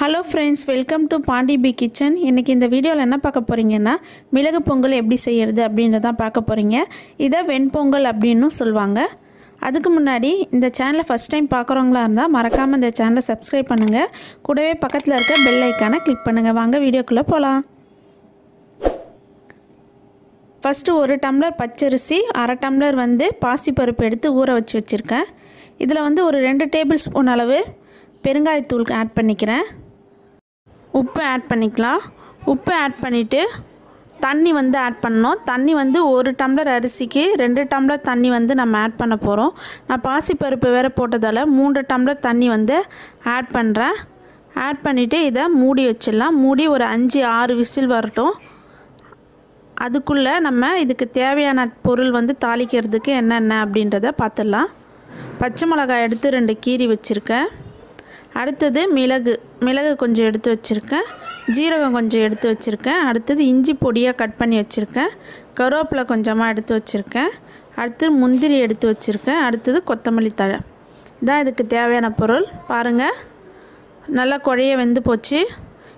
hello friends welcome to Pandi B kitchen இன்றைக்கி இந்த வீடியோவில் என்ன பார்க்க போகிறீங்கன்னா மிளகு பொங்கல் எப்படி செய்கிறது அப்படின்றதான் பார்க்க போகிறீங்க இதை வெண்பொங்கல் அப்படின்னு சொல்லுவாங்க அதுக்கு முன்னாடி இந்த சேனலை ஃபஸ்ட் டைம் பார்க்குறவங்களா இருந்தால் மறக்காமல் இந்த சேனலை சப்ஸ்கிரைப் பண்ணுங்கள் கூடவே பக்கத்தில் இருக்க பெல் ஐக்கானை கிளிக் பண்ணுங்கள் வாங்க வீடியோக்குள்ளே போகலாம் ஃபஸ்ட்டு ஒரு டம்ளர் பச்சரிசி அரை டம்ளர் வந்து பாசிப்பருப்பு எடுத்து ஊற வச்சு வச்சுருக்கேன் இதில் வந்து ஒரு ரெண்டு டேபிள் ஸ்பூன் அளவு பெருங்காயத்தூள் ஆட் பண்ணிக்கிறேன் உப்பு ஆட் பண்ணிக்கலாம் உப்பு ஆட் பண்ணிவிட்டு தண்ணி வந்து ஆட் பண்ணோம் தண்ணி வந்து ஒரு டம்ளர் அரிசிக்கு ரெண்டு டம்ளர் தண்ணி வந்து நம்ம ஆட் பண்ண போகிறோம் நான் பாசிப்பருப்பு வேறு போட்டதால் மூன்று டம்ளர் தண்ணி வந்து ஆட் பண்ணுறேன் ஆட் பண்ணிவிட்டு இதை மூடி வச்சிடலாம் மூடி ஒரு அஞ்சு ஆறு விசில் வரட்டும் அதுக்குள்ளே நம்ம இதுக்கு தேவையான பொருள் வந்து தாளிக்கிறதுக்கு என்னென்ன அப்படின்றத பார்த்துடலாம் பச்சை மிளகாய் எடுத்து ரெண்டு கீரி வச்சுருக்கேன் அடுத்தது மிளகு மிளகு கொஞ்சம் எடுத்து வச்சுருக்கேன் ஜீரகம் கொஞ்சம் எடுத்து வச்சுருக்கேன் அடுத்தது இஞ்சி பொடியாக கட் பண்ணி வச்சுருக்கேன் கருவேப்பிலை கொஞ்சமாக எடுத்து வச்சுருக்கேன் அடுத்தது முந்திரி எடுத்து வச்சுருக்கேன் அடுத்தது கொத்தமல்லி தழை இதான் இதுக்கு தேவையான பொருள் பாருங்கள் நல்லா குழைய வெந்து போச்சு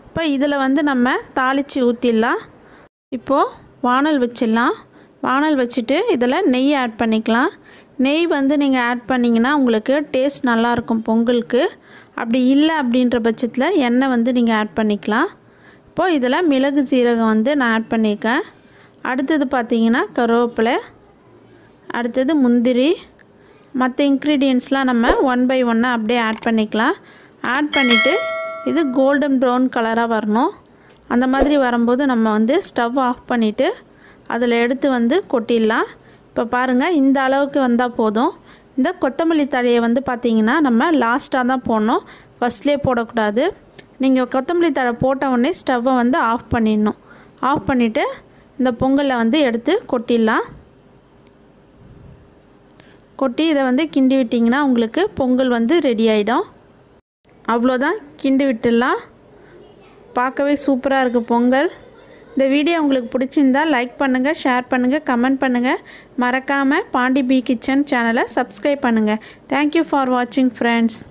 இப்போ இதில் வந்து நம்ம தாளித்து ஊற்றிடலாம் இப்போது வானல் வச்சிடலாம் வானல் வச்சுட்டு இதில் நெய் ஆட் பண்ணிக்கலாம் நெய் வந்து நீங்கள் ஆட் பண்ணிங்கன்னா உங்களுக்கு டேஸ்ட் நல்லாயிருக்கும் பொங்கலுக்கு அப்படி இல்லை அப்படின்ற பட்சத்தில் எண்ணெய் வந்து நீங்கள் ஆட் பண்ணிக்கலாம் இப்போது இதில் மிளகு சீரகம் வந்து நான் ஆட் பண்ணியிருக்கேன் அடுத்தது பார்த்திங்கன்னா கருவேப்பிலை அடுத்தது முந்திரி மற்ற இன்க்ரீடியன்ட்ஸ்லாம் நம்ம ஒன் பை ஒன்னாக அப்படியே ஆட் பண்ணிக்கலாம் ஆட் பண்ணிவிட்டு இது கோல்டன் ப்ரௌன் கலராக வரணும் அந்த மாதிரி வரும்போது நம்ம வந்து ஸ்டவ் ஆஃப் பண்ணிவிட்டு அதில் எடுத்து வந்து கொட்டிடலாம் இப்போ பாருங்கள் இந்த அளவுக்கு வந்தால் போதும் இந்த கொத்தமல்லி தழையை வந்து பார்த்திங்கன்னா நம்ம லாஸ்ட்டாக தான் போடணும் ஃபஸ்ட்லேயே போடக்கூடாது நீங்கள் கொத்தமல்லி தழை போட்ட உடனே ஸ்டவ்வை வந்து ஆஃப் பண்ணிடணும் ஆஃப் பண்ணிவிட்டு இந்த பொங்கலை வந்து எடுத்து கொட்டிடலாம் கொட்டி இதை வந்து கிண்டி விட்டிங்கன்னா உங்களுக்கு பொங்கல் வந்து ரெடி ஆகிடும் அவ்வளோதான் கிண்டி விட்டுடலாம் பார்க்கவே சூப்பராக இருக்குது பொங்கல் இந்த வீடியோ உங்களுக்கு பிடிச்சிருந்தால் லைக் பண்ணுங்கள் ஷேர் பண்ணுங்கள் கமெண்ட் பண்ணுங்கள் மறக்காமல் பாண்டி பி கிச்சன் சேனலை சப்ஸ்கிரைப் பண்ணுங்கள் தேங்க்யூ ஃபார் வாட்சிங் ஃப்ரெண்ட்ஸ்